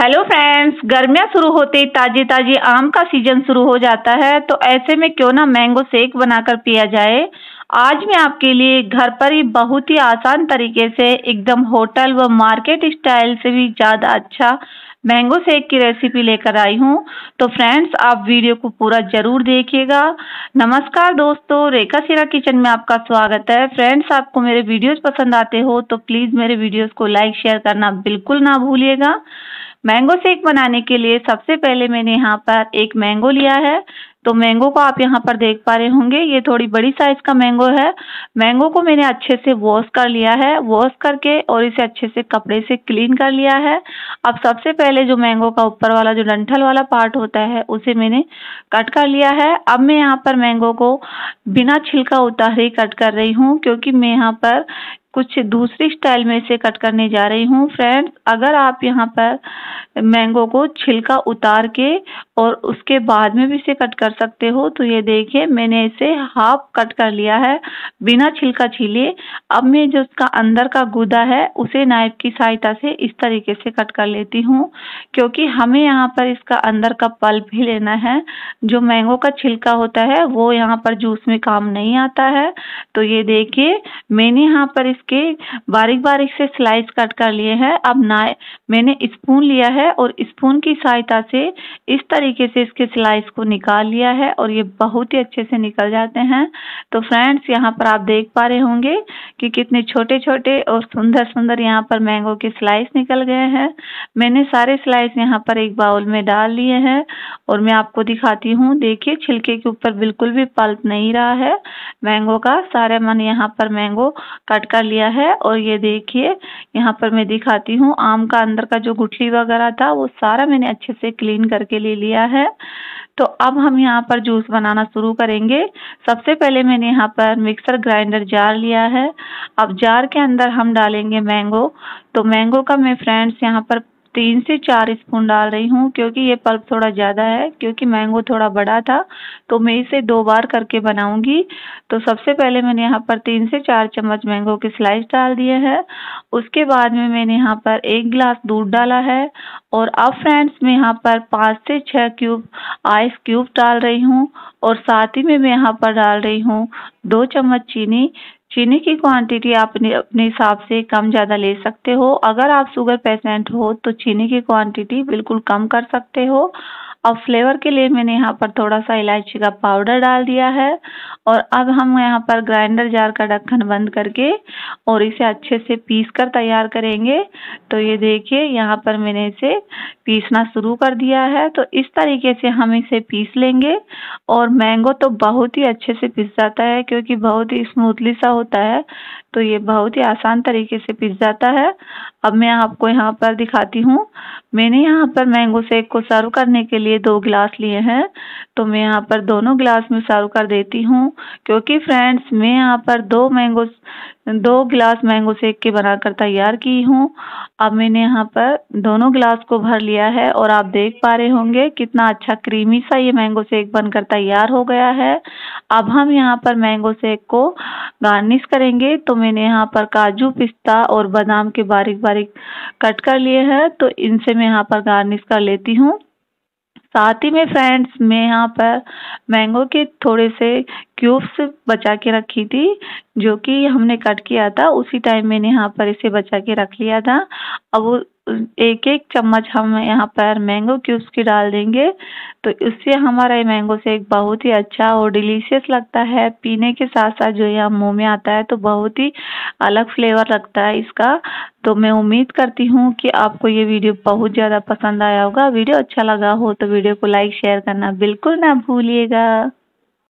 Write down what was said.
hello friends गर्मियाँ शुरू होते ही ताजे ताजे आम का सीजन शुरू हो जाता है तो ऐसे में क्यों ना मैंगो शेक बनाकर पिया जाए आज मैं आपके लिए घर पर ही बहुत ही आसान तरीके से एकदम होटल व मार्केट स्टाइल से भी ज़्यादा अच्छा मैंगो शेक की रेसिपी लेकर आई हूँ तो फ्रेंड्स आप वीडियो को पूरा ज़रूर देखिएगा नमस्कार दोस्तों रेखा सिरा किचन में आपका स्वागत है फ्रेंड्स आपको मेरे वीडियोस पसंद आते हो तो प्लीज़ मेरे वीडियोस को लाइक शेयर करना बिल्कुल ना भूलिएगा मैंगो शेक बनाने के लिए सबसे पहले मैंने यहाँ पर एक मैंगो लिया है तो मैंगो को आप यहाँ पर देख पा रहे होंगे ये थोड़ी बड़ी साइज़ का मैंगो है मैंगो को मैंने अच्छे से वॉश कर लिया है वॉश करके और इसे अच्छे से कपड़े से क्लीन कर लिया है अब सबसे पहले जो मैंगो का ऊपर वाला जो डंठल वाला पार्ट होता है उसे मैंने कट कर लिया है अब मैं यहाँ पर मैंगो को बिना छिलका उतारे कट कर रही हूँ क्योंकि मैं यहाँ पर कुछ दूसरी स्टाइल में इसे कट करने जा रही हूँ फ्रेंड्स अगर आप यहाँ पर मैंगो को छिलका उतार के और उसके बाद में भी इसे कट कर सकते हो तो ये देखिए मैंने इसे हाफ कट कर लिया है बिना छिलका छीले अब मैं जो उसका अंदर का गुदा है उसे नाइफ की सहायता से इस तरीके से कट कर लेती हूँ क्योंकि हमें यहाँ पर इसका अंदर का पल्प भी लेना है जो मैंगो का छिलका होता है वो यहाँ पर जूस में काम नहीं आता है तो ये देखिए मैंने यहाँ पर इस उसके बारीक बारीक से स्लाइस कट कर लिए हैं अब ना मैंने स्पून लिया है और स्पून की सहायता से इस तरीके से इसके स्लाइस को निकाल लिया है और ये बहुत ही अच्छे से निकल जाते हैं तो फ्रेंड्स यहाँ पर आप देख पा रहे होंगे कि कितने छोटे छोटे और सुंदर सुंदर यहाँ पर मैंगो के स्लाइस निकल गए हैं मैंने सारे स्लाइस यहाँ पर एक बाउल में डाल लिए हैं और मैं आपको दिखाती हूँ देखिए छिलके के ऊपर बिल्कुल भी पल्प नहीं रहा है मैंगो का सारे मन यहाँ पर मैंगो कट कर लिया है और ये देखिए यहाँ पर मैं दिखाती हूँ आम का अंदर का जो गुठली वगैरह था वो सारा मैंने अच्छे से क्लीन करके ले लिया है तो अब हम यहाँ पर जूस बनाना शुरू करेंगे सबसे पहले मैंने यहाँ पर मिक्सर ग्राइंडर जार लिया है अब जार के अंदर हम डालेंगे मैंगो तो मैंगो का मैं फ्रेंड्स यहाँ पर तीन से चार स्पून डाल रही हूँ क्योंकि ये पल्प थोड़ा ज़्यादा है क्योंकि मैंगो थोड़ा बड़ा था तो मैं इसे दो बार करके बनाऊँगी तो सबसे पहले मैंने यहाँ पर तीन से चार चम्मच मैंगो के स्लाइस डाल दिए हैं उसके बाद में मैंने यहाँ पर एक गिलास दूध डाला है और अब फ्रेंड्स मैं यहाँ पर पाँच से छः क्यूब आइस क्यूब डाल रही हूँ और साथ ही में मैं यहाँ पर डाल रही हूँ दो चम्मच चीनी चीनी की क्वांटिटी आप अपने अपने हिसाब से कम ज़्यादा ले सकते हो अगर आप शुगर पेशेंट हो तो चीनी की क्वांटिटी बिल्कुल कम कर सकते हो और फ्लेवर के लिए मैंने यहाँ पर थोड़ा सा इलायची का पाउडर डाल दिया है और अब हम यहाँ पर ग्राइंडर जार का ढक्कन बंद करके और इसे अच्छे से पीस कर तैयार करेंगे तो ये देखिए यहाँ पर मैंने इसे पीसना शुरू कर दिया है तो इस तरीके से हम इसे पीस लेंगे और मैंगो तो बहुत ही अच्छे से पिस जाता है क्योंकि बहुत ही स्मूथली सा होता है तो ये बहुत ही आसान तरीके से पिस जाता है अब मैं आपको यहाँ पर दिखाती हूँ मैंने यहाँ पर मैंगो सेक को सर्व करने के लिए दो गिलास लिए हैं तो मैं यहाँ पर दोनों गिलास में सर्व कर देती हूँ क्योंकि फ्रेंड्स मैं यहाँ पर दो मैंगो दो गिलास मैंगो शेक के बनाकर तैयार की हूँ अब मैंने यहाँ पर दोनों गिलास को भर लिया है और आप देख पा रहे होंगे कितना अच्छा क्रीमी सा ये मैंगो शेक बनकर तैयार हो गया है अब हम यहाँ पर मैंगो शेक को गार्निश करेंगे तो मैंने यहाँ पर काजू पिस्ता और बादाम के बारीक बारीक कट कर लिए हैं तो इनसे मैं यहाँ पर गार्निश कर लेती हूँ साथ ही में फ्रेंड्स मैं यहाँ पर मैंगो के थोड़े से क्यूब्स बचा के रखी थी जो कि हमने कट किया था उसी टाइम मैंने यहाँ पर इसे बचा के रख लिया था अब एक एक चम्मच हम यहाँ पर मैंगो क्यूब्स की डाल देंगे तो इससे हमारा ये मैंगो एक बहुत ही अच्छा और डिलीशियस लगता है पीने के साथ साथ जो यहाँ मुंह में आता है तो बहुत ही अलग फ्लेवर लगता है इसका तो मैं उम्मीद करती हूँ कि आपको ये वीडियो बहुत ज़्यादा पसंद आया होगा वीडियो अच्छा लगा हो तो वीडियो को लाइक शेयर करना बिल्कुल ना भूलिएगा